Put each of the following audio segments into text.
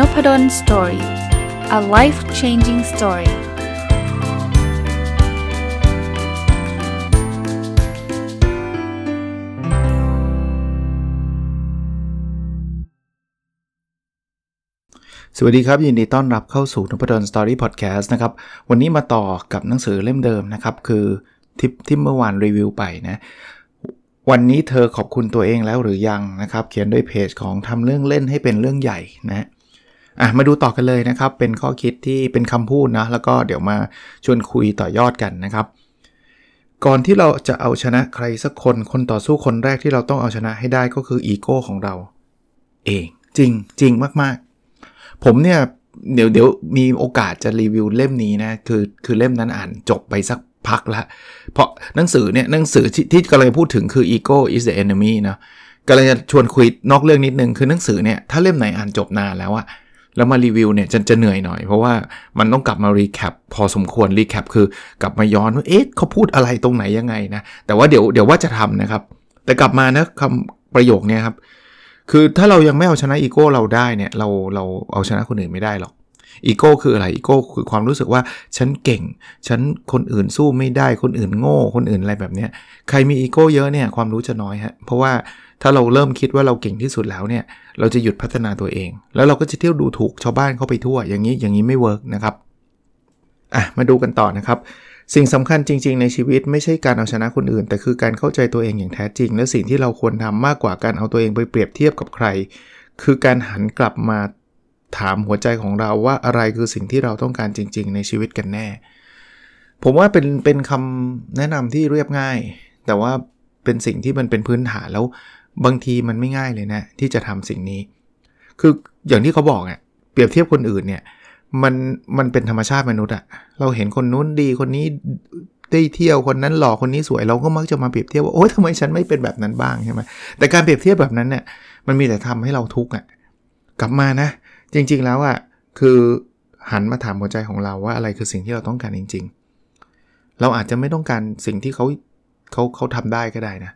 n o p ด d o สตอรี่อะไลฟ์ changing story สวัสดีครับ ยินดีต้อนรับเข้าสู่นพดลสตอรี่พอดแคสต์นะครับ วันนี้มาต่อกับหนังสือเล่มเดิมนะครับ คือทิปที่เมื่อวานรีวิวไปนะ วันนี้เธอขอบคุณตัวเองแล้วหรือยังนะครับ เขียนด้วยเพจของทำเรื่องเล่นให้เป็นเรื่องใหญ่นะอ่ะมาดูต่อกันเลยนะครับ เป็นข้อคิดที่เป็นคำพูดนะ แล้วก็เดี๋ยวมาชวนคุยต่อยอดกันนะครับ ก่อนที่เราจะเอาชนะใครสักคน คนต่อสู้คนแรกที่เราต้องเอาชนะให้ได้ก็คืออีโก้ของเราเอง จริงจริงมาก ๆ ผมเนี่ยเดี๋ยวเดี๋ยวมีโอกาสจะรีวิวเล่มนี้นะ คือคือเล่มนั้นอ่านจบไปสักพักละ เพราะหนังสือเนี่ยหนังสือที่ที่กำลังพูดถึงคือ ego is the enemy นะกำลังจะชวนคุยนอกเรื่องนิดนึง คือหนังสือเนี่ยถ้าเล่มไหนอ่านจบนานแล้วอะแล้วมารีวิวเนี่ยจะจะเหนื่อยหน่อย เพราะว่ามันต้องกลับมารีแคปพอสมควรรีแคปคือกลับมาย้อนว่าเอ๊ะ เขาพูดอะไรตรงไหนยังไงนะ แต่ว่าเดี๋ยวเดี๋ยวว่าจะทำนะครับ แต่กลับมานะคำประโยคเนี่ยครับ คือถ้าเรายังไม่เอาชนะอีโก้เราได้เนี่ยเราเราเอาชนะคนอื่นไม่ได้หรอกอีโก้คืออะไรอีโก้คือความรู้สึกว่าฉันเก่งฉันคนอื่นสู้ไม่ได้คนอื่นโง่ คนอื่นอะไรแบบเนี้ยใครมีอีโก้เยอะเนี่ย ความรู้จะน้อยฮะเพราะว่า ถ้าเราเริ่มคิดว่าเราเก่งที่สุดแล้วเนี่ยเราจะหยุดพัฒนาตัวเอง แล้วเราก็จะเที่ยวดูถูกชาวบ้านเข้าไปทั่วอย่างนี้อย่างนี้ไม่เวิร์กนะครับอ่ะมาดูกันต่อนะครับสิ่งสำคัญจริง ๆ ในชีวิต ไม่ใช่การเอาชนะคนอื่นแต่คือการเข้าใจตัวเองอย่างแท้จริง และสิ่งที่เราควรทำมากกว่าการเอาตัวเองไปเปรียบเทียบกับใคร คือการหันกลับมาถามหัวใจของเราว่าอะไรคือสิ่งที่เราต้องการจริงๆในชีวิตกันแน่ ผมว่าเป็นเป็นคำแนะนำที่เรียบง่าย แต่ว่าเป็นสิ่งที่มันเป็นพื้นฐานแล้วบางทีมันไม่ง่ายเลยนะที่จะทำสิ่งนี้ คืออย่างที่เขาบอกอ่ะเปรียบเทียบคนอื่นเนี่ย มันมันเป็นธรรมชาติมนุษย์อะเราเห็นคนนู้นดีคนนี้ได้เที่ยวคนนั้นหล่อคนนี้สวย เราก็มักจะมาเปรียบเทียบว่าโอ๊ยทำไมฉันไม่เป็นแบบนั้นบ้างใช่ไหมแต่การเปรียบเทียบแบบนั้นเนี่ยมันมีแต่ทำให้เราทุกข์อะกลับมานะจริงๆแล้วอะ่ะคือหันมาถามหัวใจของเราว่าอะไรคือสิ่งที่เราต้องการจริง ๆ เราอาจจะไม่ต้องการสิ่งที่เขาเขาเขาทำได้ก็ได้นะ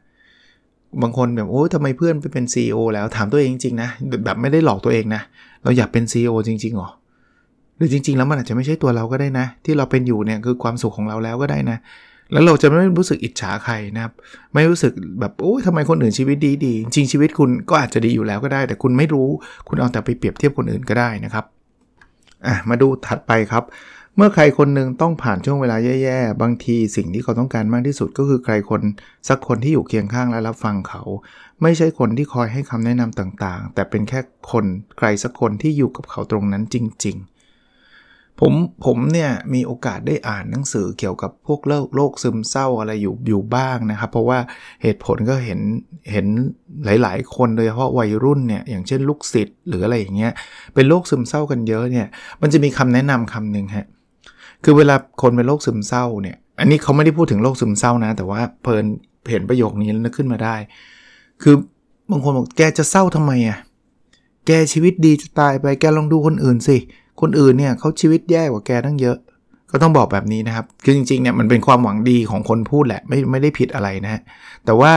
บางคนแบบโอ้ทำไมเพื่อนไปเป็น c ีอแล้วถามตัวเองจริงๆนะแบบไม่ได้หลอกตัวเองนะเราอยากเป็น c ีอจริงๆหรอหรือจริงๆแล้วมันอาจจะไม่ใช่ตัวเราก็ได้นะ ที่เราเป็นอยู่เนี่ยคือความสุข ของเราแล้วก็ได้นะแล้วเราจะไม่รู้สึกอิจฉาใครนะครับไม่รู้สึกแบบโอ้ยทำไมคนอื่นชีวิตดีดีจริงชีวิตคุณก็อาจจะดีอยู่แล้วก็ได้ แต่คุณไม่รู้คุณเอาแต่ไปเปรียบเทียบคนอื่นก็ได้นะครับอ่ะมาดูถัดไปครับ เมื่อใครคนหนึ่งต้องผ่านช่วงเวลาแย่ๆบางที สิ่งที่เขาต้องการมากที่สุด ก็คือใครคนสักคนที่อยู่เคียงข้างและรับฟังเขา ไม่ใช่คนที่คอยให้คำแนะนำต่างๆ แต่เป็นแค่คนใครสักคนที่อยู่กับเขาตรงนั้นจริงๆผม ผมเนี่ย มีโอกาสได้อ่านหนังสือเกี่ยวกับพวกโรคโรคซึมเศร้าอะไรอยู่อยู่บ้างนะครับ เพราะว่าเหตุผลก็เห็นเห็นหลาย ๆ คนโดยเฉพาะวัยรุ่นเนี่ย อย่างเช่นลูกศิษย์หรืออะไรอย่างเงี้ยเป็นโรคซึมเศร้ากันเยอะเนี่ยมันจะมีคำแนะนำคำนึงฮะคือเวลาคนเป็นโรคซึมเศร้าเนี่ย อันนี้เขาไม่ได้พูดถึงโรคซึมเศร้านะแต่ว่าเพลินเห็นประโยคนี้แล้วนึกขึ้นมาได้ คือบางคนบอกแกจะเศร้าทำไมอะ่ะแกชีวิตดีจะตายไปแกลองดูคนอื่นสิคนอื่นเนี่ยเขาชีวิตแย่กว่าแกทั้งเยอะ ก็ต้องบอกแบบนี้นะครับ คือจริงๆ เนี่ยมันเป็นความหวังดีของคนพูดแหละ ไม่ไม่ได้ผิดอะไรนะแต่ว่า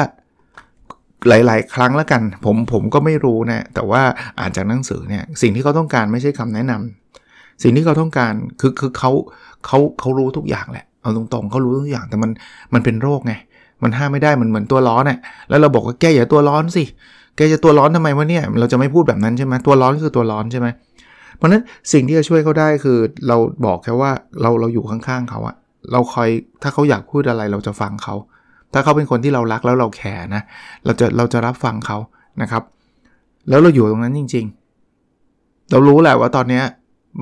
หลายๆครั้งแล้วกันผมผมก็ไม่รู้นะแต่ว่าอ่านจากหนังสือเนี่ยสิ่งที่เขาต้องการไม่ใช่คำแนะนำ สิ่งที่เขาต้องการคือคือเขาเขาเขารู้ทุกอย่างแหละเอาตรงๆเขารู้ทุกอย่างแต่มันมันเป็นโรคไงมันห้ามไม่ได้มันเหมือนตัวร้อนน่ะแล้วเราบอกว่าแกอย่าตัวร้อนสิแกจะตัวร้อนทำไมวะเนี่ยเราจะไม่พูดแบบนั้นใช่ไหมตัวร้อนคือตัวร้อนใช่ไหมเพราะนั้นสิ่งที่จะช่วยเขาได้คือเราบอกแค่ว่าเราเราอยู่ข้างๆเขาอะเราคอยถ้าเขาอยากพูดอะไรเราจะฟังเขา ถ้าเขาเป็นคนที่เรารักแล้วเราแคร์นะเราจะเราจะรับฟังเขานะครับ แล้วเราอยู่ตรงนั้นจริง ๆ เรารู้แหละว่าตอนเนี้ย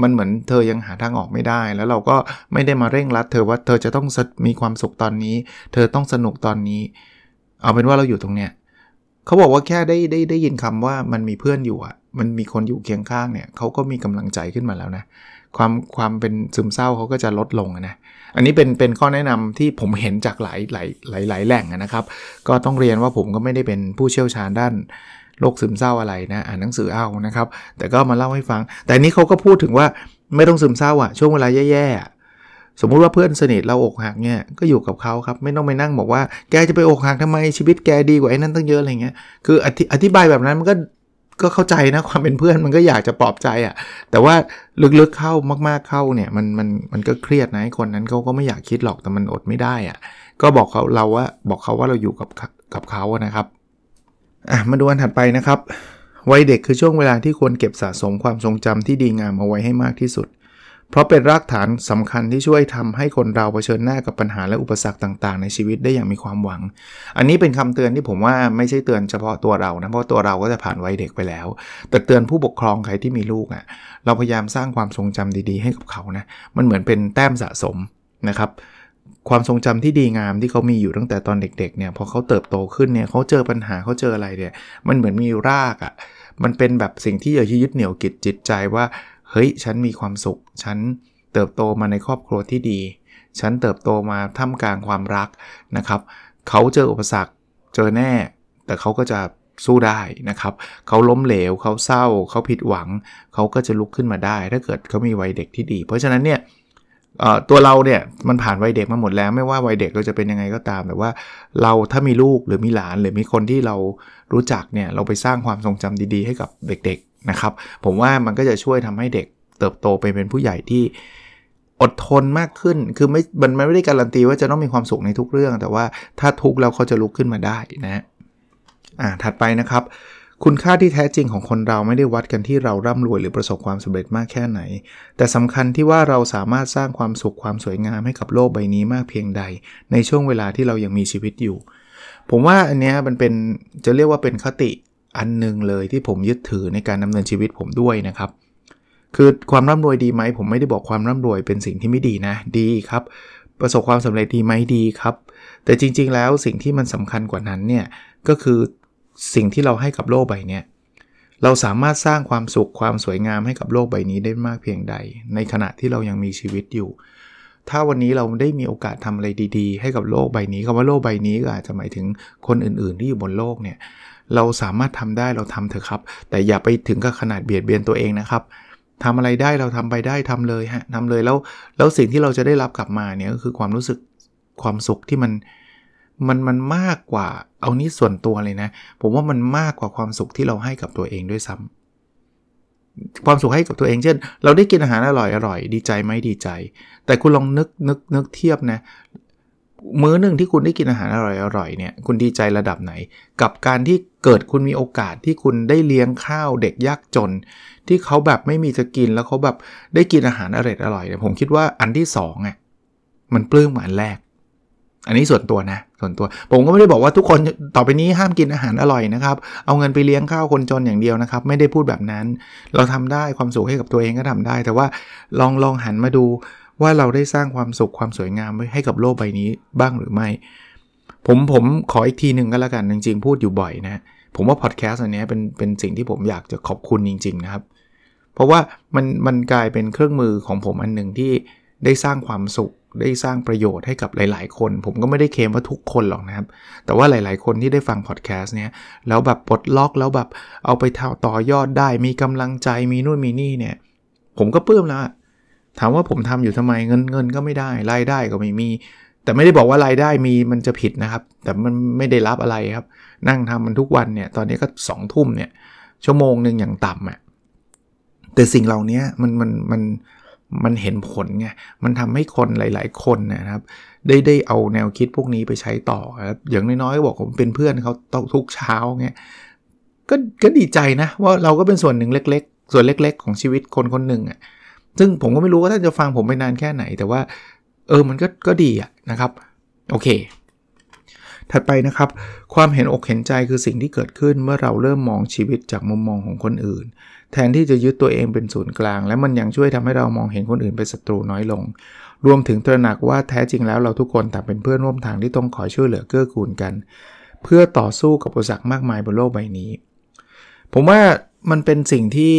มันเหมือนเธอยังหาทางออกไม่ได้ แล้วเราก็ไม่ได้มาเร่งรัด เธอว่าเธอจะต้องมีความสุขตอนนี้ เธอต้องสนุกตอนนี้ เอาเป็นว่าเราอยู่ตรงเนี้ยเขาบอกว่าแค่ได้ได้ได้ยินคำว่ามันมีเพื่อนอยู่อะมันมีคนอยู่เคียงข้างเนี่ยเขาก็มีกำลังใจขึ้นมาแล้วนะความความเป็นซึมเศร้าเขาก็จะลดลงนะอันนี้เป็นเป็นข้อแนะนำที่ผมเห็นจากหลายหลายหลายหลายแหล่งนะครับ ก็ต้องเรียนว่าผมก็ไม่ได้เป็นผู้เชี่ยวชาญด้านโรคซึมเศร้าอะไรนะอ่านหนังสือเอานะครับ แต่ก็มาเล่าให้ฟัง แต่นี้เขาก็พูดถึงว่าไม่ต้องซึมเศร้าอะช่วงเวลาแย่ ๆ สมมติว่าเพื่อนสนิทเราอกหักเนี่ยก็อยู่กับเขาครับไม่ต้องไปนั่งบอกว่าแกจะไปอกหักทำไมชีวิตแกดีกว่าไอ้นั่นตั้งเยอะอะไรเงี้ยคืออธิอธิบายแบบนั้นมันก็ก็เข้าใจนะความเป็นเพื่อนมันก็อยากจะปลอบใจอะ่ะ แต่ว่าลึกๆเข้ามากๆเข้าเนี่ยมันมันมันก็เครียดนะคนนั้นเขาก็ไม่อยากคิดหรอกแต่มันอดไม่ได้อะ่ะก็บอกเขาเราว่าบอกเขาว่าเราอยู่กับกับเขาอะนะครับอ่ะมาดูอันถัดไปนะครับวัยเด็กคือช่วงเวลาที่ควรเก็บสะสมความทรงจำที่ดีงามเอาไว้ให้มากที่สุดเพราะเป็นรากฐานสำคัญที่ช่วยทำให้คนเราเผชิญหน้ากับปัญหาและอุปสรรคต่างๆ ในชีวิตได้อย่างมีความหวัง อันนี้เป็นคำเตือนที่ผมว่าไม่ใช่เตือนเฉพาะตัวเรานะเพราะตัวเราก็จะผ่านวัยเด็กไปแล้ว แต่เตือนผู้ปกครองใครที่มีลูกอะ่ะ เราพยายามสร้างความทรงจำดี ๆ ให้กับเขานะ มันเหมือนเป็นแต้มสะสมนะครับ ความทรงจำที่ดีงามที่เขามีอยู่ตั้งแต่ตอนเด็กๆเนี่ยพอเขาเติบโตขึ้นเนี่ยเขาเจอปัญหาเขาเจออะไรเนี่ย มันเหมือนมีรากอะ่ะ มันเป็นแบบสิ่งที่จะยึดเหนี่ยวกิจจิตใจว่าเฮ้ยฉันมีความสุข ฉันเติบโตมาในครอบครัวที่ดี ฉันเติบโตมาท่ามกลางความรักนะครับเขาเจออุปสรรคเจอแน่ แต่เขาก็จะสู้ได้นะครับเขาล้มเหลวเขาเศร้าเขาผิดหวังเขาก็จะลุกขึ้นมาได้ ถ้าเกิดเขามีวัยเด็กที่ดี เพราะฉะนั้นเนี่ยตัวเราเนี่ยมันผ่านวัยเด็กมาหมดแล้วไม่ว่าวัยเด็กเราจะเป็นยังไงก็ตาม แต่ว่าเราถ้ามีลูกหรือมีหลานหรือมีคนที่เรารู้จักเนี่ยเราไปสร้างความทรงจำดีๆ ให้กับเด็กนะครับผมว่ามันก็จะช่วยทำให้เด็กเติบโตไปเป็นผู้ใหญ่ที่อดทนมากขึ้น คือไม่ มันไม่ได้การันตี ว่าจะต้องมีความสุขในทุกเรื่อง แต่ว่าถ้าทุกแล้วเขาจะลุกขึ้นมาได้นะอ่าถัดไปนะครับ คุณค่าที่แท้จริงของคนเราไม่ได้วัดกันที่เราร่ำรวยหรือประสบความสำเร็จมากแค่ไหน แต่สำคัญที่ว่าเราสามารถสร้างความสุขความสวยงามให้กับโลกใบนี้มากเพียงใดในช่วงเวลาที่เรายังมีชีวิตอยู่ ผมว่าอันเนี้ยมันเป็นจะเรียกว่าเป็นคติอันหนึ่งเลยที่ผมยึดถือในการดำเนินชีวิตผมด้วยนะครับ คือความร่ำรวยดีไหมผมไม่ได้บอกความร่ำรวยเป็นสิ่งที่ไม่ดีนะ ดีครับ ประสบความสำเร็จดีไหมดีครับ แต่จริงๆแล้วสิ่งที่มันสำคัญกว่านั้นเนี่ย ก็คือสิ่งที่เราให้กับโลกใบนี้เราสามารถสร้างความสุขความสวยงามให้กับโลกใบนี้ได้มากเพียงใด ในขณะที่เรายังมีชีวิตอยู่ ถ้าวันนี้เราได้มีโอกาสทำอะไรดี ๆ ให้กับโลกใบนี้คำว่าโลกใบนี้ก็อาจจะหมายถึงคนอื่นๆที่อยู่บนโลกเนี่ยเราสามารถทำได้เราทำเถอะครับ แต่อย่าไปถึงกับขนาดเบียดเบียนตัวเองนะครับทำอะไรได้เราทำไปได้ทำเลยฮะทำเลยแล้วแล้วสิ่งที่เราจะได้รับกลับมาเนี่ยก็คือความรู้สึกความสุขที่มัน มันมันมากกว่าเอานี้ส่วนตัวเลยนะ ผมว่ามันมากกว่าความสุขที่เราให้กับตัวเองด้วยซ้ำ ความสุขให้กับตัวเองเช่น เราได้กินอาหารอร่อยอร่อยดีใจไหมดีใจ แต่คุณลองนึกนึกนึกเทียบนะมื้อหนึ่งที่คุณได้กินอาหารอร่อยๆเนี่ยคุณดีใจระดับไหน กับการที่เกิดคุณมีโอกาสที่คุณได้เลี้ยงข้าว เด็กยากจน ที่เขาแบบไม่มีจะกินแล้วเขาแบบได้กินอาหารอร่อยอร่อยผมคิดว่าอันที่สอง่ะมันปลื้มกว่าอันแรก อันนี้ส่วนตัวนะ ส่วนตัวผมก็ไม่ได้บอกว่าทุกคนต่อไปนี้ห้ามกินอาหารอร่อยนะครับ เอาเงินไปเลี้ยงข้าวคนจนอย่างเดียวนะครับ ไม่ได้พูดแบบนั้น เราทำได้ความสุขให้กับตัวเองก็ทำได้ แต่ว่าลองลองหันมาดูว่าเราได้สร้างความสุขความสวยงามไว้ให้กับโลกใบนี้บ้างหรือไม่ ผมผมขออีกทีหนึ่งก็แล้วกัน จริงๆ พูดอยู่บ่อยนะผมว่าพอดแคสต์อันนี้เป็นเป็นสิ่งที่ผมอยากจะขอบคุณจริง ๆนะครับเพราะว่ามันมันกลายเป็นเครื่องมือของผมอันหนึ่งที่ได้สร้างความสุข ได้สร้างประโยชน์ให้กับหลาย ๆ คน ผมก็ไม่ได้เคมว่าทุกคนหรอกนะครับ แต่ว่าหลาย ๆ คนที่ได้ฟังพอดแคสต์เนี่ยแล้วแบบปลดล็อกแล้วแบบเอาไปต่อยอดได้ มีกำลังใจมีนู่นมีนี่เนี่ยผมก็เพิ่มแล้วถามว่าผมทำอยู่ทำไมเงินเงินก็ไม่ได้รายได้ก็ไม่มี แต่ไม่ได้บอกว่ารายได้มีมันจะผิดนะครับ แต่มันไม่ได้รับอะไรครับ นั่งทำมันทุกวันเนี่ย ตอนนี้ก็2องทุ่มเนี่ย ชั่วโมงหนึ่งอย่างต่ำอะ่ะแต่สิ่งเหล่านี้มันมันมันมันเห็นผลไงมันทำให้คนหลาย ๆ คนนะครับ ได้ได้เอาแนวคิดพวกนี้ไปใช้ต่อครับอย่างน้อยๆบอกผมเป็นเพื่อนเขาต้องทุกเช้าเงี้ยก็ก็ดีใจนะ ว่าเราก็เป็นส่วนหนึ่งเล็กๆ ส่วนเล็กๆ ของชีวิตคนคนหนึ่งอ่ะซึ่งผมก็ไม่รู้ว่าท่านจะฟังผมไปนานแค่ไหน แต่ว่า เออมันก็ก็ดีอะนะครับโอเค ถัดไปนะครับ ความเห็นอกเห็นใจคือสิ่งที่เกิดขึ้นเมื่อเราเริ่มมองชีวิตจากมุมมองของคนอื่น แทนที่จะยึดตัวเองเป็นศูนย์กลาง และมันยังช่วยทำให้เรามองเห็นคนอื่นเป็นศัตรูน้อยลง รวมถึงตระหนักว่าแท้จริงแล้วเราทุกคนต่างเป็นเพื่อนร่วมทางที่ต้องคอยช่วยเหลือเกื้อกูลกัน เพื่อต่อสู้กับอุปสรรคมากมายบนโลกใบนี้ ผมว่ามันเป็นสิ่งที่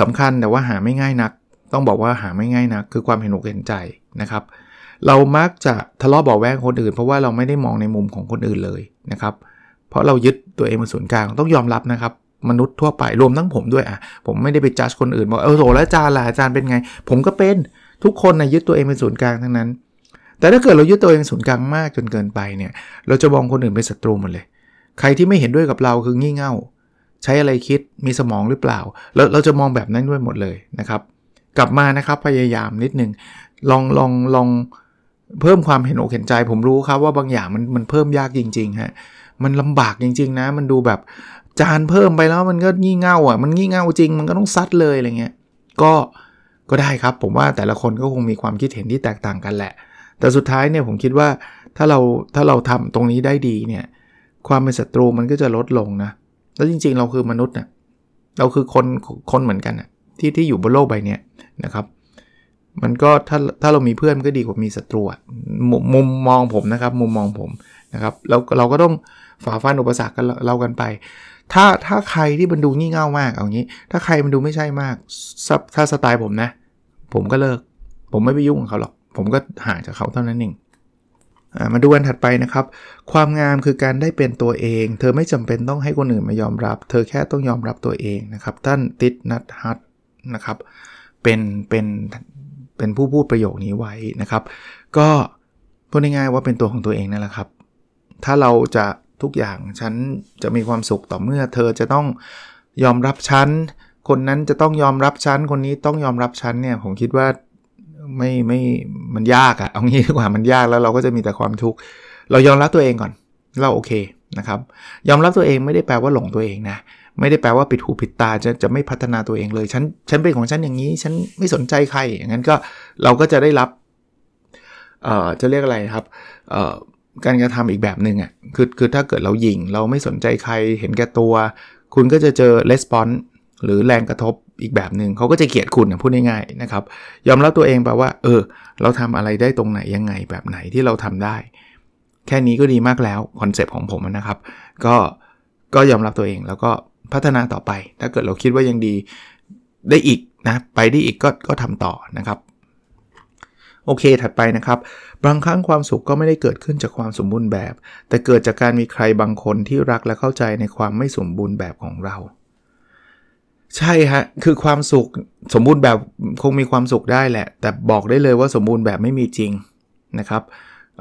สำคัญแต่ว่าหาไม่ง่ายนักต้องบอกว่าหาไม่ง่ายนะ คือความเห็นอกเห็นใจนะครับ เรามักจะทะเลาะบอกแวงคนอื่น เพราะว่าเราไม่ได้มองในมุมของคนอื่นเลยนะครับ เพราะเรายึดตัวเองเป็นศูนย์กลางต้องยอมรับนะครับ มนุษย์ทั่วไปรวมทั้งผมด้วยอ่ะผมไม่ได้ไปจัดคนอื่นบอกเออโสแล้วจานล่ะอาจารย์เป็นไง ผมก็เป็นทุกคนนะยึดตัวเองเป็นศูนย์กลางทั้งนั้นแต่ถ้าเกิดเรายึดตัวเองเป็นศูนย์กลางมากจนเกินไปเนี่ยเราจะมองคนอื่นเป็นศัตรูหมดเลย ใครที่ไม่เห็นด้วยกับเราคืองี่เง่า ใช้อะไรคิดมีสมองหรือเปล่าเราเราจะมองแบบนั้นด้วยหมดเลยนะครับกลับมานะครับ พยายามนิดนึง ลองลองลองเพิ่มความเห็นอกเห็นใจ ผมรู้ครับว่าบางอย่างมันมันเพิ่มยากจริงๆฮะมันลำบากจริงๆนะมันดูแบบ จานเพิ่มไปแล้วมันก็งี่เง่าอ่ะมันงี่เง่าจริงมันก็ต้องซัดเลยอะไรเงี้ยก็ก็ได้ครับผมว่าแต่ละคนก็คงมีความคิดเห็นที่แตกต่างกันแหละ แต่สุดท้ายเนี่ยผมคิดว่าถ้าเราถ้าเราทำตรงนี้ได้ดีเนี่ยความเป็นศัตรูมันก็จะลดลงนะ แล้วจริงๆเราคือมนุษย์เนะ่ยเราคือคนคนเหมือนกันนะ่ะที่ ที่อยู่บนโลกใบนี้นะครับ มันก็ถ้าถ้าเรามีเพื่อนก็ดีกว่ามีศัตรูมุมมองผมนะครับ มุมมองผมนะครับแล้วเราก็ต้องฝ่าฟันอุปสรรคกันเรากันไปถ้าถ้าใครที่มันดูงี่เง่ามากเอางี้ ถ้าใครมันดูไม่ใช่มาก ถ้าสไตล์ผมนะ ผมก็เลิก ผมไม่ไปยุ่งกับเขาหรอกผมก็ห่างจากเขาเท่านั้นเองมาดูวันถัดไปนะครับ ความงาม คือการได้เป็นตัวเอง เธอไม่จำเป็นต้องให้คนอื่นมายอมรับ เธอแค่ต้องยอมรับตัวเองนะครับ ท่านติดนัทฮัตนะครับเป็นเป็นเป็นผู้พูดประโยคนี้ไว้นะครับ ก็พูดง่ายๆว่าเป็นตัวของตัวเองนั่นแหละครับ ถ้าเราจะทุกอย่างฉันจะมีความสุขต่อเมื่อเธอจะต้องยอมรับฉัน คนนั้นจะต้องยอมรับฉัน คนนี้ต้องยอมรับฉันเนี่ยผมคิดว่าไม่ไม่มันยากอะเอางี้ดีกว่ามันยากแล้วเราก็จะมีแต่ความทุกข์เรายอมรับตัวเองก่อน เราโอเคนะครับ ยอมรับตัวเองไม่ได้แปลว่าหลงตัวเองนะไม่ได้แปลว่าปิดหูปิดตาจะจะไม่พัฒนาตัวเองเลย ฉันฉันเป็นของฉันอย่างนี้ ฉันไม่สนใจใครอย่างนั้นก็เราก็จะได้รับ เอ่อจะเรียกอะไรครับเอ่อการกระทำอีกแบบหนึ่งอะ่ะคือคือถ้าเกิดเราหยิงเราไม่สนใจใครเห็นแก่ตัว คุณก็จะเจอレスปอนส์หรือแรงกระทบอีกแบบหนึง่งเขาก็จะเกลียดคุณนะพูดง่ายๆนะครับ ยอมรับตัวเองแปลว่า เออ เราทำอะไรได้ตรงไหนยังไง แบบไหนที่เราทำได้ แค่นี้ก็ดีมากแล้วคอนเซปต์ของผมนะครับ ก็ก็ยอมรับตัวเองแล้วก็พัฒนาต่อไป ถ้าเกิดเราคิดว่ายังดีได้อีกนะ ไปได้อีกก็ก็ทำต่อนะครับ โอเคถัดไปนะครับ บางครั้งความสุขก็ไม่ได้เกิดขึ้นจากความสมบูรณ์แบบ แต่เกิดจากการมีใครบางคนที่รักและเข้าใจในความไม่สมบูรณ์แบบของเรา ใช่ฮะคือความสุขสมบูรณ์แบบคงมีความสุขได้แหละ แต่บอกได้เลยว่าสมบูรณ์แบบไม่มีจริงนะครับ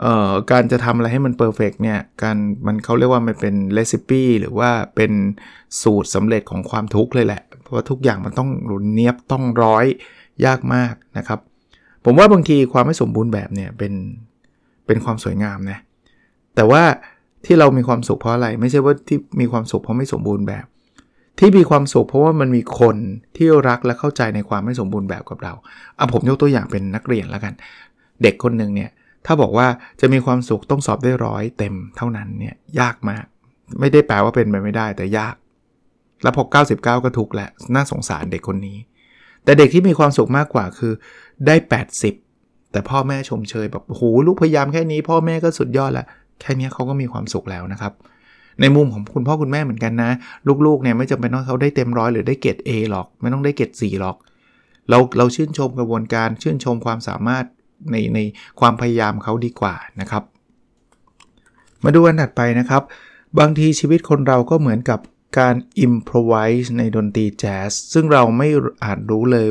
เอ่อการจะทำอะไรให้มันเพอร์เฟกเนี่ย การมันเขาเรียกว่ามันเป็นเรซิปี้หรือว่าเป็นสูตรสำเร็จของความทุกข์เลยแหละ เพราะว่าทุกอย่างมันต้องรุนเนียบต้องร้อยยากมากนะครับ ผมว่าบางทีความไม่สมบูรณ์แบบเนี่ยเป็นเป็นความสวยงามนะ แต่ว่าที่เรามีความสุขเพราะอะไรไม่ใช่ว่าที่มีความสุขเพราะไม่สมบูรณ์แบบ ที่มีความสุขเพราะว่ามันมีคนที่รักและเข้าใจในความไม่สมบูรณ์แบบกับเราเอาผมยกตัวอย่างเป็นนักเรียนแล้วกัน เด็กคนหนึ่งเนี่ยถ้าบอกว่าจะมีความสุขต้องสอบได้ร้อยเต็มเท่านั้นเนี่ยยากมาก ไม่ได้แปลว่าเป็นไปไม่ได้ แต่ยากแล้วพอ99 ก็ทุกแหละน่าสงสารเด็กคนนี้ แต่เด็กที่มีความสุขมากกว่าคือได้ 80 แต่พ่อแม่ชมเชยแบบโอ้โหลูกพยายามแค่นี้พ่อแม่ก็สุดยอดละแค่นี้เขาก็มีความสุขแล้วนะครับ ในมุมของคุณพ่อคุณแม่เหมือนกันนะ ลูกๆเนี่ยไม่จำเป็นต้องเขาได้เต็มร้อยหรือได้เกรด A หรอก ไม่ต้องได้เกรด4หรอกเราเราชื่นชมกระบวนการชื่นชมความสามารถในในความพยายามเขาดีกว่านะครับ มาดูอันถัดไปนะครับ บางทีชีวิตคนเราก็เหมือนกับการอิมพรไวส์ในดนตรีแจ๊สซึ่งเราไม่อาจรู้เลย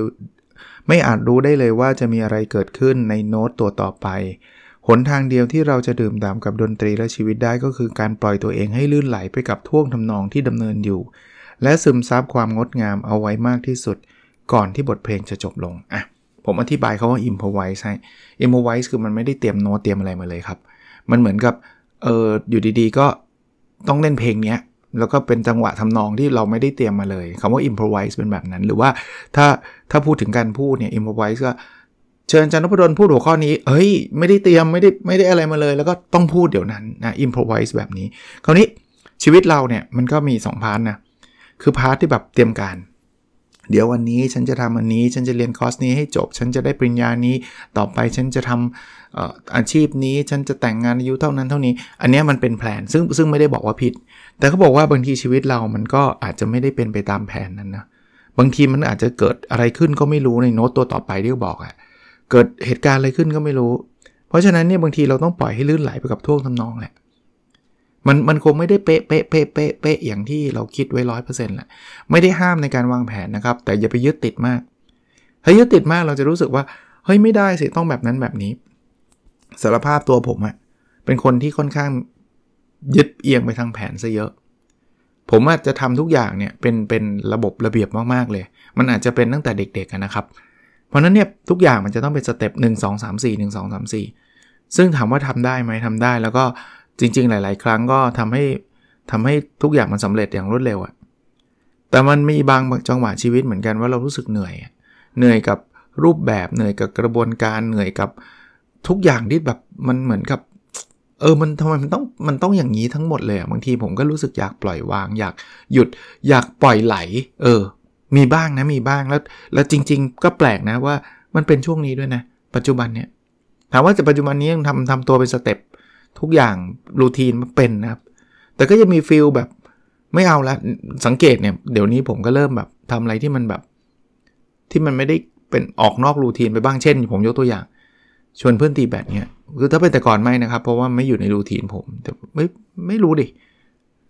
ไม่อาจรู้ได้เลยว่าจะมีอะไรเกิดขึ้นในโน้ตตัวต่อไป หนทางเดียวที่เราจะดื่มด่ำกับดนตรีและชีวิตได้ก็คือการปล่อยตัวเองให้ลื่นไหลไปกับท่วงทำนองที่ดำเนินอยู่ และซึมซับความงดงามเอาไว้มากที่สุด ก่อนที่บทเพลงจะจบลงอ่ะผมอธิบายเขาว่า improvise ใช่ improvise คือมันไม่ได้เตรียมโน้ตเตรียมอะไรมาเลยครับ มันเหมือนกับเอออยู่ดีๆ ก็ต้องเล่นเพลงเนี้ยแล้วก็เป็นจังหวะทำนองที่เราไม่ได้เตรียมมาเลย คำว่า improvise เป็นแบบนั้นหรือว่าถ้าถ้าพูดถึงการพูดเนี่ย improvise ก็เชิญจันทพดลพูดหัวข้อนี้เฮ้ยไม่ได้เตรียม ไม่ได้ไม่ได้อะไรมาเลย แล้วก็ต้องพูดเดี๋ยวนั้นนะ improvise แบบนี้ คราวนี้ชีวิตเราเนี่ยมันก็มี2พาร์ทนะคือพาร์ทที่แบบเตรียมการเดี๋ยววันนี้ฉันจะทำอันนี้ ฉันจะเรียนคอร์สนี้ให้จบ ฉันจะได้ปริญญานี้ต่อไปฉันจะทำอาชีพนี้ ฉันจะแต่งงานอายุเท่านั้นเท่านี้ อันนี้มันเป็นแผนซึ่งซึ่งไม่ได้บอกว่าผิด แต่เขาบอกว่าบางทีชีวิตเรามันก็อาจจะไม่ได้เป็นไปตามแผนนั้นนะ บางทีมันอาจจะเกิดอะไรขึ้นก็ไม่รู้ในโน้ตตัวต่อไปที่บอกอะเกิดเหตุการณ์อะไรขึ้นก็ไม่รู้ เพราะฉะนั้นเนี่ยบางทีเราต้องปล่อยให้ลื่นไหลไปกับท่วงทำนองแหละมันมันคงไม่ได้เป๊ะเป๊ะเป๊ะเป๊ะเป๊ะอย่างที่เราคิดไว้ร้อยเปอร์เซ็นต์แหละไม่ได้ห้ามในการวางแผนนะครับ แต่อย่าไปยึดติดมากถ้ายึดติดมากเราจะรู้สึกว่าเฮ้ยไม่ได้สิ ต้องแบบนั้นแบบนี้สารภาพตัวผมอะเป็นคนที่ค่อนข้างยึดเอียงไปทางแผนซะเยอะ ผมอาจจะทำทุกอย่างเนี่ยเป็นเป็นระบบระเบียบมาก ๆ เลย มันอาจจะเป็นตั้งแต่เด็กๆนะครับ เพราะนั้นเนี่ยทุกอย่างมันจะต้องเป็นสเต็ปหนึ่งสองสามสี่หนึ่งสองสามสี่ซึ่งถามว่าทำได้ไหมทำได้แล้วก็จริงๆ หลายๆ ครั้งก็ทำให้ทำให้ทุกอย่างมันสำเร็จอย่างรวดเร็วอะแต่มันมีบางจังหวะชีวิตเหมือนกันว่าเรารู้สึกเหนื่อย เหนื่อยกับรูปแบบเหนื่อยกับกระบวนการเหนื่อยกับทุกอย่างที่แบบมันเหมือนกับ เออมันทำไมมันต้องมันต้องอย่างนี้ทั้งหมดเลยอะบางทีผมก็รู้สึกอยากปล่อยวางอยากหยุดอยากปล่อยไหล เออ มีบ้างนะมีบ้างแล้ว แล้วจริงๆ ก็แปลกนะว่ามันเป็นช่วงนี้ด้วยนะ ปัจจุบันเนี่ยถามว่าจะปัจจุบันนี้ยังทำทำตัวเป็นสเต็ปทุกอย่างรูทีนมันเป็นนะครับ แต่ก็จะมีฟิลแบบ ไม่เอาละ สังเกตเนี่ยเดี๋ยวนี้ผมก็เริ่มแบบทำอะไรที่มันแบบ ที่มันไม่ได้เป็นออกนอกรูทีนไปบ้างเช่นผมยกตัวอย่าง ชวนเพื่อนตีแบดเนี่ยคือถ้าเป็นแต่ก่อนไม่นะครับ เพราะว่าไม่อยู่ในรูทีนผมแต่ไม่ไม่รู้ดิ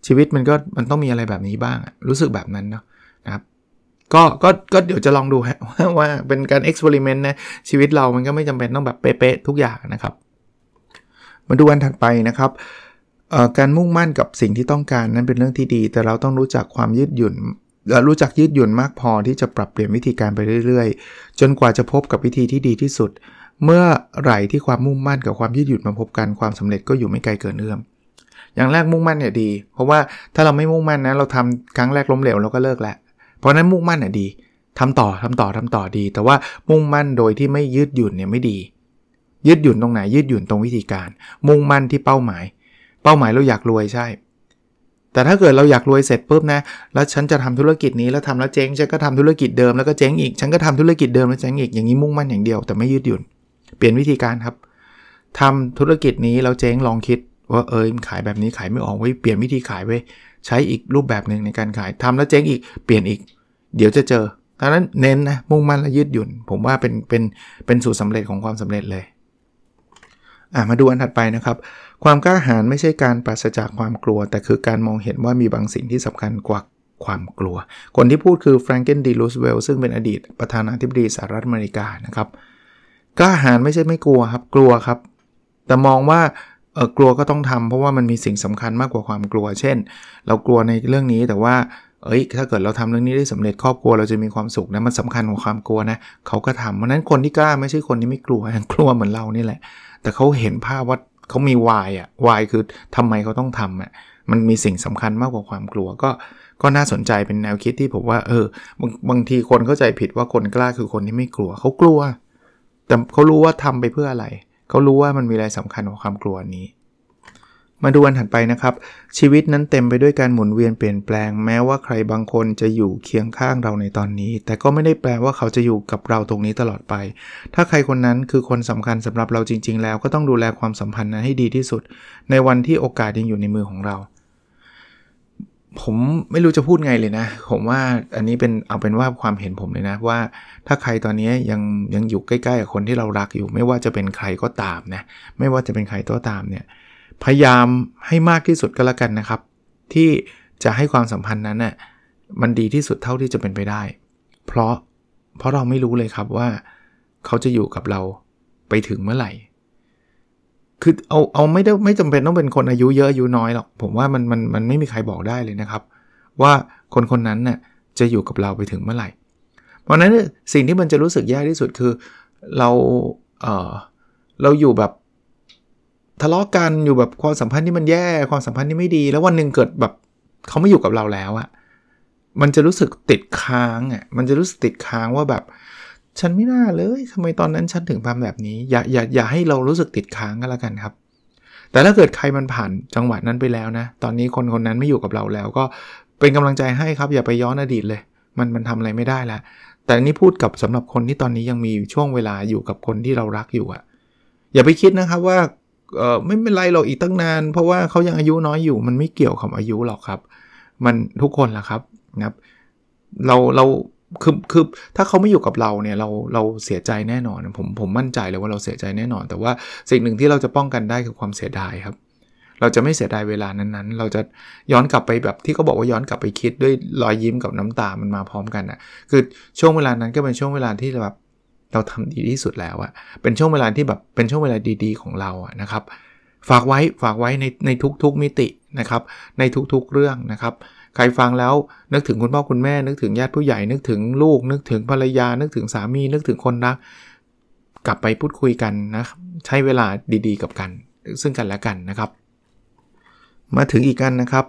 ชีวิตมันก็มันต้องมีอะไรแบบนี้บ้างรู้สึกแบบนั้นเนาะนะครับก็ก็ก็เดี๋ยวจะลองดูฮะว่าเป็นการเอ็กซ์เพร์เมนต์นะชีวิตเรามันก็ไม่จำเป็นต้องแบบเป๊ะๆทุกอย่างนะครับมาดูวันถัดไปนะครับ การมุ่งมั่นกับสิ่งที่ต้องการนั้นเป็นเรื่องที่ดี แต่เราต้องรู้จักความยืดหยุ่น รู้จักยืดหยุ่นมากพอที่จะปรับเปลี่ยนวิธีการไปเรื่อยๆ จนกว่าจะพบกับวิธีที่ดีที่สุด เมื่อไหร่ที่ความมุ่งมั่นกับความยืดหยุ่นมาพบกันความสำเร็จก็อยู่ไม่ไกลเกินเอื้อม อย่างแรกมุ่งมั่นเนี่ยดี เพราะว่าถ้าเราไม่มุ่งมั่นนะเราทำครั้งแรกล้มเหลวเราก็เลิกแหละเพราะนั้นมุ่งมั่นเนี่ยดี ทำต่อทำต่อทำต่อดี แต่ว่ามุ่งมั่นโดยที่ไม่ยืดหยุ่นเนี่ยไม่ดียืดหยุ่นตรงไหน ยืดหยุ่นตรงวิธีการ มุ่งมั่นที่เป้าหมาย เป้าหมายเราอยากรวยใช่ แต่ถ้าเกิดเราอยากรวยเสร็จปุ๊บนะแล้วฉันจะทำธุรกิจนี้แล้วทำแล้วเจ๊งฉันก็ทำธุรกิจเดิมแล้วก็เจ๊งอีก ฉันก็ทำธุรกิจเดิมแล้วเจ๊งอีกอย่างนี้มุ่งมั่นอย่างเดียวแต่ไม่ยืดหยุ่น เปลี่ยนวิธีการครับ ทำธุรกิจนี้แล้วเจ๊งลองคิด ว่าเออขายแบบนี้ขายไม่ออกเว้ยเปลี่ยนวิธีขายเว้ยใช้อีกรูปแบบหนึ่งในการขาย ทำแล้วเจ๊งอีกเปลี่ยนอีก เดี๋ยวจะเจอดังนั้นเน้นนะมุ่งมั่นและยืดหยุ่น ผมว่าเป็นเป็นเป็นสูตรสาเร็จของความสำเร็จเลยมาดูอันถัดไปนะครับ ความกล้าหาญไม่ใช่การปราศจากความกลัว แต่คือการมองเห็นว่ามีบางสิ่งที่สำคัญกว่าความกลัว คนที่พูดคือแฟรงเกนดีลูสเวลซึ่งเป็นอดีตประธานาธิบดีสหรัฐอเมริกานะครับกล้าหาญไม่ใช่ไม่กลัวครับกลัวครับ แต่มองว่าเออกลัวก็ต้องทำ เพราะว่ามันมีสิ่งสำคัญมากกว่าความกลัว เช่น เรากลัวในเรื่องนี้แต่ว่าเอ้ยถ้าเกิดเราทำเรื่องนี้ได้สำเร็จครอบครัวเราจะมีความสุขนะ มันสำคัญของความกลัวนะเขาก็ทำเพราะนั้นคนที่กล้าไม่ใช่คนที่ไม่กลัวกลัวเหมือนเรานี่แหละ แต่เขาเห็นภาพว่าเขามีวายอ่ะวายคือทำไมเขาต้องทำอ่ะ มันมีสิ่งสำคัญมากกว่าความกลัว ก็ก็น่าสนใจเป็นแนวคิดที่ผมว่าเออบางบางทีคนเข้าใจผิดว่าคนกล้าคือคนที่ไม่กลัวเขากลัว แต่เขารู้ว่าทำไปเพื่ออะไรเขารู้ว่ามันมีอะไรสำคัญกว่าความกลัวนี้มาดูวันถัดไปนะครับ ชีวิตนั้นเต็มไปด้วยการหมุนเวียนเปลี่ยนแปลง แม้ว่าใครบางคนจะอยู่เคียงข้างเราในตอนนี้ แต่ก็ไม่ได้แปลว่าเขาจะอยู่กับเราตรงนี้ตลอดไป ถ้าใครคนนั้นคือคนสำคัญสำหรับเราจริงๆแล้วก็ต้องดูแลความสัมพันธ์นั้นให้ดีที่สุด ในวันที่โอกาสยังอยู่ในมือของเรา ผมไม่รู้จะพูดไงเลยนะ ผมว่าอันนี้เป็นเอาเป็นว่าความเห็นผมเลยนะว่า ถ้าใครตอนนี้ยังยังอยู่ใกล้ๆกับคนที่เรารักอยู่ ไม่ว่าจะเป็นใครก็ตามนะไม่ว่าจะเป็นใครตัวตามเนี่ยพยายามให้มากที่สุดก็แล้วกันนะครับ ที่จะให้ความสัมพันธ์นั้นน่ะมันดีที่สุดเท่าที่จะเป็นไปได้ เพราะเพราะเราไม่รู้เลยครับว่าเขาจะอยู่กับเราไปถึงเมื่อไหร่ คือเอาเอาไม่ได้ไม่จำเป็นต้องเป็นคนอายุเยอะอายุน้อยหรอกผมว่ามันมันมันไม่มีใครบอกได้เลยนะครับ ว่าคนคนนั้นน่ยจะอยู่กับเราไปถึงเมื่อไหร่เพราะนั้นสิ่งที่มันจะรู้สึกแย่ที่สุดคือ เราเออเราอยู่แบบทะเลาะกันอยู่แบบความสัมพันธ์ที่มันแย่ ความสัมพันธ์ที่ไม่ดี แล้ววันหนึ่งเกิดแบบเขาไม่อยู่กับเราแล้วอะมันจะรู้สึกติดค้างอะมันจะรู้สึกติดค้างว่าแบบ ฉันไม่น่าเลยทำไมตอนนั้นฉันถึงทำแบบนี้อย่าอย่าอย่าให้เรารู้สึกติดค้างก็แล้วกันครับ แต่ถ้าเกิดใครมันผ่านจังหวะนั้นไปแล้วนะ ตอนนี้คนคนนั้นไม่อยู่กับเราแล้ว ก็เป็นกำลังใจให้ครับ อย่าไปย้อนอดีตเลย มันมันทำอะไรไม่ได้ละแต่นี่พูดกับสำหรับคนที่ตอนนี้ยังมีช่วงเวลาอยู่กับคนที่เรารักอยู่อะอย่าไปคิดนะครับว่าเออไม่เป็นไรเราอีกตั้งนานเพราะว่าเขายังอายุน้อยอยู่ มันไม่เกี่ยวกับอายุหรอกครับ มันทุกคนและครับนะครับ เราเราคือคือถ้าเขาไม่อยู่กับเราเนี่ยเราเราเสียใจแน่นอนผมผมมั่นใจเลยว่าเราเสียใจแน่นอน แต่ว่าสิ่งหนึ่งที่เราจะป้องกันได้คือความเสียดายครับ เราจะไม่เสียดายเวลานั้นๆ เราจะย้อนกลับไปแบบที่เขาบอกว่าย้อนกลับไปคิดด้วยรอยยิ้มกับน้ำตามันมาพร้อมกันอนะ่ะคือช่วงเวลานั้นก็เป็นช่วงเวลาที่แบบเราทำดีที่สุดแล้วอะเป็นช่วงเวลาที่แบบเป็นช่วงเวลาดีๆของเราอะนะครับ ฝากไว้ฝากไว้ในในทุกๆมิตินะครับ ในทุกๆเรื่องนะครับ ใครฟังแล้ว นึกถึงคุณพ่อคุณแม่นึกถึงญาติผู้ใหญ่ นึกถึงลูก นึกถึงภรรยา นึกถึงสามีนึกถึงคนรักกลับไปพูดคุยกันนะใช้เวลาดีๆ กับกัน ซึ่งกันและกันนะครับ มาถึงอีกกันนะครับ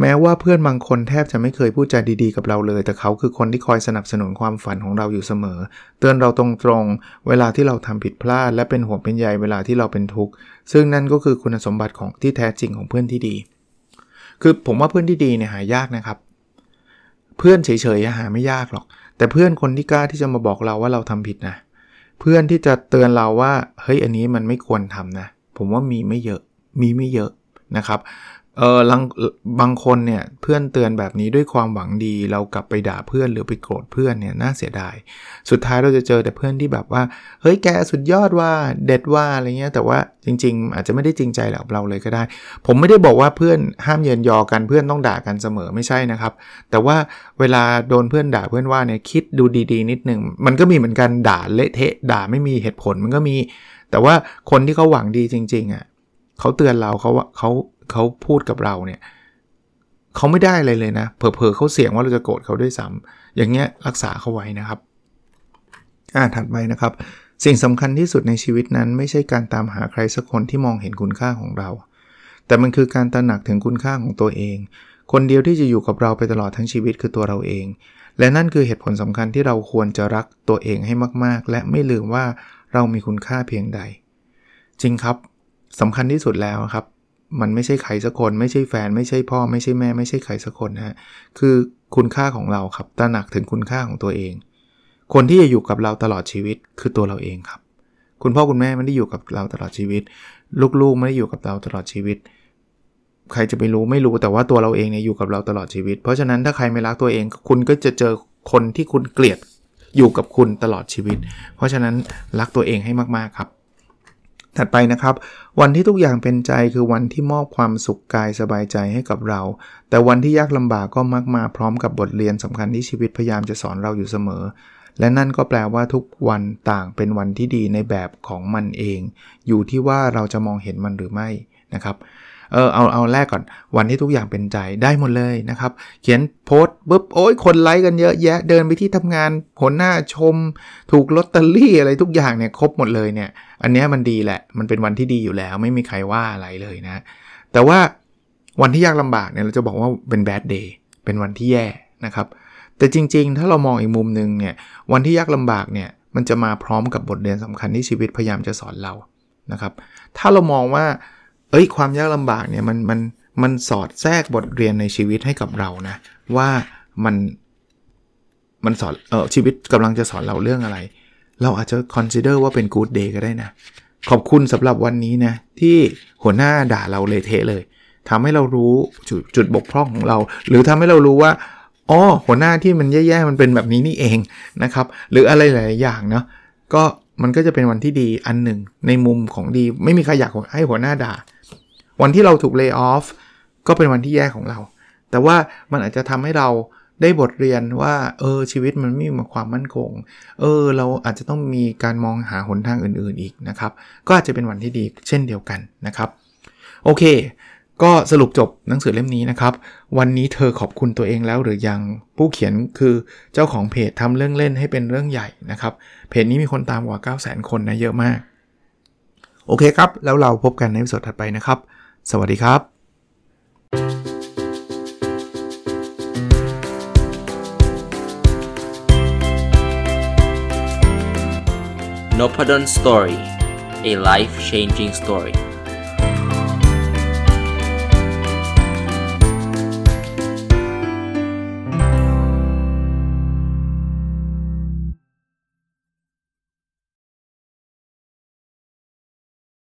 แม้ว่าเพื่อนบางคนแทบจะไม่เคยพูดจาดีๆ กับเราเลย แต่เขาคือคนที่คอยสนับสนุนความฝันของเราอยู่เสมอ เตือนเราตรงๆ เวลาที่เราทำผิดพลาด และเป็นห่วงเป็นใยเวลาที่เราเป็นทุกข์ ซึ่งนั่นก็คือคุณสมบัติของที่แท้จริงของเพื่อนที่ดี คือผมว่าเพื่อนที่ดีเนี่ยหายากนะครับ เพื่อนเฉยๆหาไม่ยากหรอก แต่เพื่อนคนที่กล้าที่จะมาบอกเราว่าเราทำผิดนะ เพื่อนที่จะเตือนเราว่า เฮ้ย อันนี้มันไม่ควรทำนะ ผมว่ามีไม่เยอะ มีไม่เยอะนะครับเออบางคนเนี่ยเพื่อนเตือนแบบนี้ด้วยความหวังดีเรากลับไปด่าเพื่อนหรือไปโกรธเพื่อนเนี่ยน่าเสียดาย สุดท้ายเราจะเจอแต่เพื่อนที่แบบว่าเฮ้ยแกสุดยอดว่าเด็ดว่าอะไรเงี้ย แต่ว่าจริงๆอาจจะไม่ได้จริงใจกับเราเลยก็ได้ ผมไม่ได้บอกว่าเพื่อนห้ามเยินยอกันเพื่อนต้องด่ากันเสมอไม่ใช่นะครับ แต่ว่าเวลาโดนเพื่อนด่าเพื่อนว่าเนี่ยคิดดูดี ๆนิดนึง มันก็มีเหมือนกันด่าเละเทะด่าไม่มีเหตุผลมันก็มี แต่ว่าคนที่เขาหวังดีจริง ๆอ่ะเขาเตือนเราเขาเขาเขาพูดกับเราเนี่ย เขาไม่ได้อะไรเลยนะ เผลอๆเขาเสี่ยงว่าเราจะโกรธเขาด้วยซ้ำ อย่างเงี้ยรักษาเขาไว้นะครับอ่าถัดไปนะครับ สิ่งสำคัญที่สุดในชีวิตนั้นไม่ใช่การตามหาใครสักคนที่มองเห็นคุณค่าของเรา แต่มันคือการตระหนักถึงคุณค่าของตัวเอง คนเดียวที่จะอยู่กับเราไปตลอดทั้งชีวิตคือตัวเราเอง และนั่นคือเหตุผลสำคัญที่เราควรจะรักตัวเองให้มากๆ และไม่ลืมว่าเรามีคุณค่าเพียงใด จริงครับสำคัญที่สุดแล้วครับมันไม่ใช่ใครสักคน ไม่ใช่แฟน ไม่ใช่พ่อไม่ใช่แม่ไม่ใช่ใครสักคนฮะคือคุณค่าของเราครับตระหนักถึงคุณค่าของตัวเอง คนที่จะอยู่กับเราตลอดชีวิตคือตัวเราเองครับ คุณพ่อคุณแม่ไม่ได้อยู่กับเราตลอดชีวิต ลูกๆไม่ได้อยู่กับเราตลอดชีวิต ใครจะไปรู้ไม่รู้ แต่ว่าตัวเราเองเนี่ยอยู่กับเราตลอดชีวิต เพราะฉะนั้นถ้าใครไม่รักตัวเอง คุณก็จะเจอคนที่คุณเกลียดอยู่กับคุณตลอดชีวิต เพราะฉะนั้นรักตัวเองให้มากๆครับถัดไปนะครับวันที่ทุกอย่างเป็นใจคือวันที่มอบความสุขกายสบายใจให้กับเรา แต่วันที่ยากลำบากก็มักมาพร้อมกับบทเรียนสำคัญที่ชีวิตพยายามจะสอนเราอยู่เสมอ และนั่นก็แปลว่าทุกวันต่างเป็นวันที่ดีในแบบของมันเอง อยู่ที่ว่าเราจะมองเห็นมันหรือไม่นะครับเออเอาเอาแรกก่อนวันที่ทุกอย่างเป็นใจได้หมดเลยนะครับ เขียนโพสต์ปุ๊บโอ้ยคนไลค์กันเยอะแยะ เดินไปที่ทำงานผลหน้าชม ถูกลอตเตอรี่อะไรทุกอย่างเนี่ยครบหมดเลยเนี่ย อันนี้มันดีแหละมันเป็นวันที่ดีอยู่แล้ว ไม่มีใครว่าอะไรเลยนะ แต่ว่าวันที่ยากลำบากเนี่ย เราจะบอกว่าเป็นแบดเดย์เป็นวันที่แย่นะครับ แต่จริง ๆ ถ้าเรามองอีกมุมหนึ่งเนี่ยวันที่ยากลำบากเนี่ย มันจะมาพร้อมกับบทเรียนสำคัญที่ชีวิตพยายามจะสอนเรานะครับ ถ้าเรามองว่าเอ้ยความยากลำบากเนี่ยมันมันมันสอดแทรกบทเรียนในชีวิตให้กับเรานะ ว่ามันมันสอนเออชีวิตกำลังจะสอนเราเรื่องอะไร เราอาจจะ consider ว่าเป็น good day ก็ได้นะ ขอบคุณสำหรับวันนี้นะที่หัวหน้าด่าเราเลยเทะเลย ทำให้เรารู้จุดจุดบกพร่องของเรา หรือทำให้เรารู้ว่าอ๋อหัวหน้าที่มันแย่ๆมันเป็นแบบนี้นี่เองนะครับ หรืออะไรหลายอย่างเนาะก็มันก็จะเป็นวันที่ดีอันหนึ่งในมุมของดีไม่มีใครอยากให้หัวหน้าด่าวันที่เราถูกเลิกออฟก็เป็นวันที่แย่ของเรา แต่ว่ามันอาจจะทำให้เราได้บทเรียนว่าเออชีวิตมันไม่มีความมั่นคง เออ เราอาจจะต้องมีการมองหาหนทางอื่นๆอีกนะครับ ก็อาจจะเป็นวันที่ดีเช่นเดียวกันนะครับ โอเค ก็สรุปจบหนังสือเล่มนี้นะครับ วันนี้เธอขอบคุณตัวเองแล้วหรือยัง ผู้เขียนคือเจ้าของเพจทำเรื่องเล่นให้เป็นเรื่องใหญ่นะครับ เพจนี้มีคนตามกว่า 9 0 0 0 0 0คนนะเยอะมาก โอเคครับแล้วเราพบกันในวิดีโอถัดไปนะครับสวัสดีครับ n o p ด d o n Story a life changing story